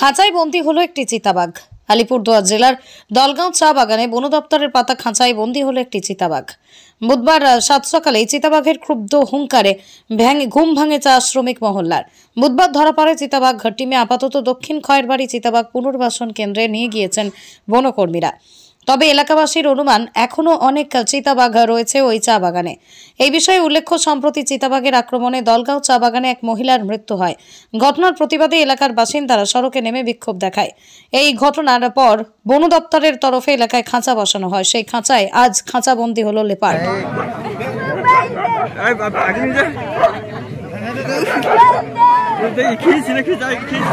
খাঁচায় বন্দি হলো একটি চিতাবাঘ আলিপুরদুয়ার জেলার দলগাঁও চা বাগানে বন দপ্তরের পাতা খাঁচায় বন্দি হলো একটি চিতাবাঘ বুধবার সাত সকালে চিতাবাঘের ক্ষুব্ধ হুঙ্কারে ভ্যাঙে ঘুম ভাঙে চা শ্রমিক মহল্লার বুধবার ধরা পড়ে চিতাবাঘ টিমে আপাতত দক্ষিণ খয়েরবাড়ি চিতাবাঘ পুনর্বাসন কেন্দ্রে নিয়ে গিয়েছেন বনকর্মীরা তবে এলাকাবাসীর অনুমান এখনও অনেক চিতাবাঘ রয়েছে ওই চা বাগানে এই বিষয়ে উল্লেখ্য সম্প্রতি চিতাবাঘের আক্রমণে দলগাঁও চা বাগানে এক মহিলার মৃত্যু হয় ঘটনার প্রতিবাদে এলাকার বাসিন্দারা সড়কে নেমে বিক্ষোভ দেখায় এই ঘটনার পর বন দপ্তরের তরফে এলাকায় খাঁচা বসানো হয় সেই খাঁচায় আজ খাঁচাবন্দি হল লেপার